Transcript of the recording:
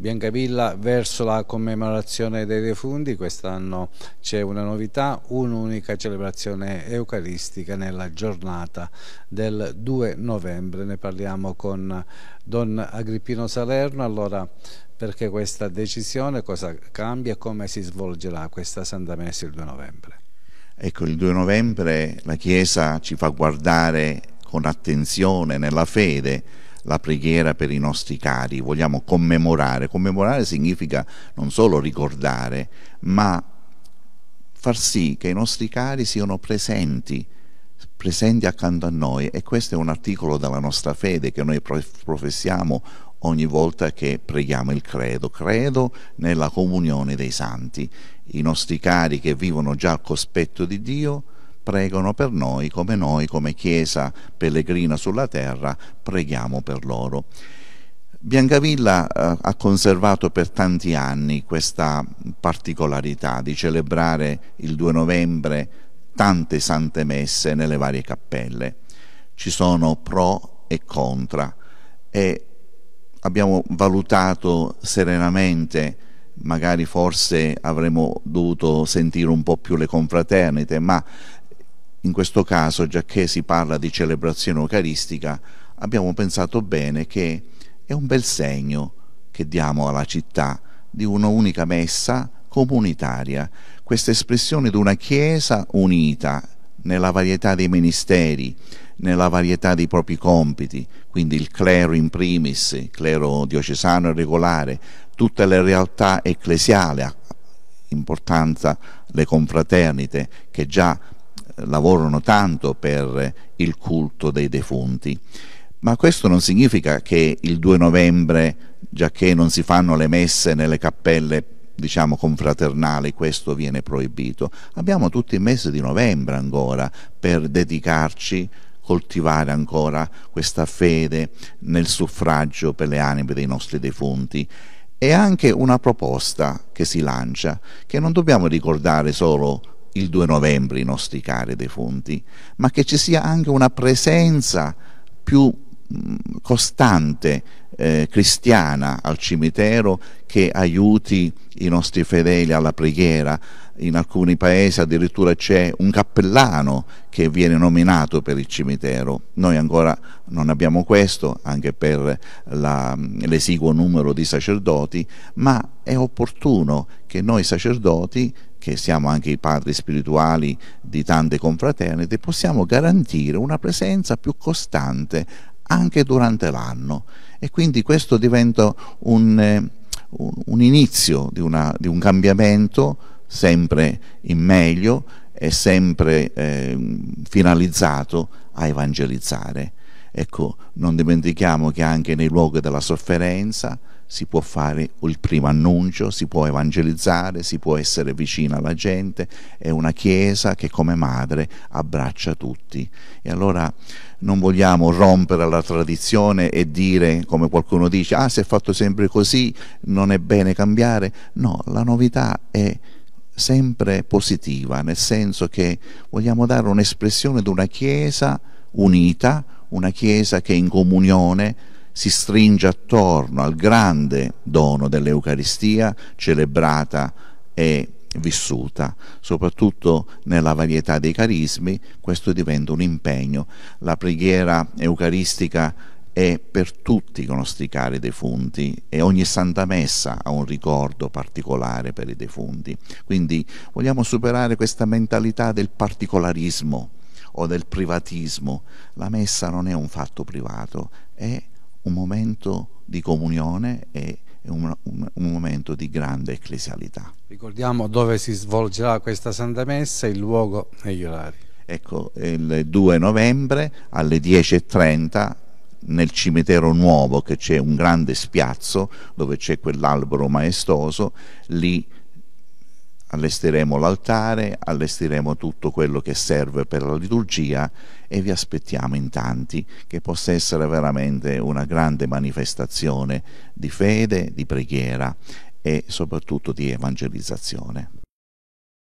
Biancavilla verso la commemorazione dei defunti, quest'anno c'è una novità, un'unica celebrazione eucaristica nella giornata del 2 novembre, ne parliamo con Don Agrippino Salerno, allora perché questa decisione, cosa cambia e come si svolgerà questa Santa Messa il 2 novembre? Ecco, il 2 novembre la Chiesa ci fa guardare con attenzione nella fede la preghiera per i nostri cari, vogliamo commemorare. Commemorare significa non solo ricordare, ma far sì che i nostri cari siano presenti, presenti accanto a noi e questo è un articolo della nostra fede che noi professiamo ogni volta che preghiamo il credo. Credo nella comunione dei santi, i nostri cari che vivono già al cospetto di Dio, pregano per noi come noi, come Chiesa pellegrina sulla terra, preghiamo per loro. Biancavilla eh, ha conservato per tanti anni questa particolarità di celebrare il 2 novembre tante sante messe nelle varie cappelle. Ci sono pro e contra e abbiamo valutato serenamente, magari forse avremmo dovuto sentire un po' più le confraternite, ma in questo caso, giacché si parla di celebrazione eucaristica, abbiamo pensato bene che è un bel segno che diamo alla città di una unica messa comunitaria, questa espressione di una Chiesa unita nella varietà dei ministeri, nella varietà dei propri compiti, quindi il clero in primis, il clero diocesano e regolare, tutte le realtà ecclesiali, importanza le confraternite che già lavorano tanto per il culto dei defunti. Ma questo non significa che il 2 novembre, già che non si fanno le messe nelle cappelle diciamo confraternali, questo viene proibito. Abbiamo tutti i mesi di novembre ancora per dedicarci coltivare ancora questa fede nel suffragio per le anime dei nostri defunti. È anche una proposta che si lancia, che non dobbiamo ricordare solo il 2 novembre i nostri cari defunti, ma che ci sia anche una presenza più costante eh, cristiana al cimitero che aiuti i nostri fedeli alla preghiera. In alcuni paesi addirittura c'è un cappellano che viene nominato per il cimitero. Noi ancora non abbiamo questo, anche per l'esiguo numero di sacerdoti, ma è opportuno che noi sacerdoti che siamo anche i padri spirituali di tante confraternite, possiamo garantire una presenza più costante anche durante l'anno e quindi questo diventa un, eh, un, inizio di, una, di, un cambiamento sempre in meglio e sempre eh, finalizzato a evangelizzare. Ecco, non dimentichiamo che anche nei luoghi della sofferenza si può fare il primo annuncio, si può evangelizzare, si può essere vicino alla gente, è una chiesa che come madre abbraccia tutti. E allora non vogliamo rompere la tradizione e dire, come qualcuno dice, ah si è fatto sempre così, non è bene cambiare. No, la novità è sempre positiva, nel senso che vogliamo dare un'espressione di una Chiesa unita, una Chiesa che è in comunione, si stringe attorno al grande dono dell'Eucaristia celebrata e vissuta, soprattutto nella varietà dei carismi, questo diventa un impegno. La preghiera eucaristica è per tutti i defunti e ogni santa messa ha un ricordo particolare per i defunti. Quindi vogliamo superare questa mentalità del particolarismo o del privatismo. La messa non è un fatto privato, è un momento di comunione e un, un, un, momento di grande ecclesialità. Ricordiamo dove si svolgerà questa Santa Messa, il luogo e gli orari. Ecco, il 2 novembre alle 10.30 nel cimitero nuovo che c'è un grande spiazzo dove c'è quell'albero maestoso, lì Allestiremo l'altare, allestiremo tutto quello che serve per la liturgia e vi aspettiamo in tanti che possa essere veramente una grande manifestazione di fede, di preghiera e soprattutto di evangelizzazione.